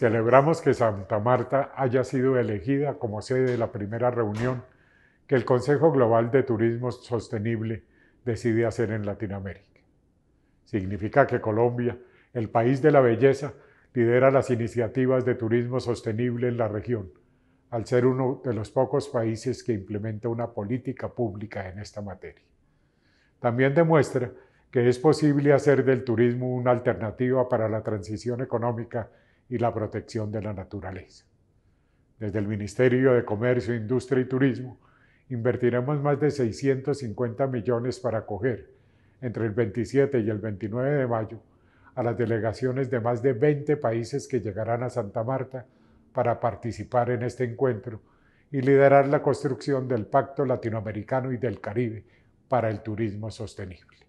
Celebramos que Santa Marta haya sido elegida como sede de la primera reunión que el Consejo Global de Turismo Sostenible decide hacer en Latinoamérica. Significa que Colombia, el país de la belleza, lidera las iniciativas de turismo sostenible en la región, al ser uno de los pocos países que implementa una política pública en esta materia. También demuestra que es posible hacer del turismo una alternativa para la transición económica y la protección de la naturaleza. Desde el Ministerio de Comercio, Industria y Turismo invertiremos más de 650 millones para acoger entre el 27 y el 29 de mayo a las delegaciones de más de 20 países que llegarán a Santa Marta para participar en este encuentro y liderar la construcción del Pacto Latinoamericano y del Caribe para el Turismo Sostenible.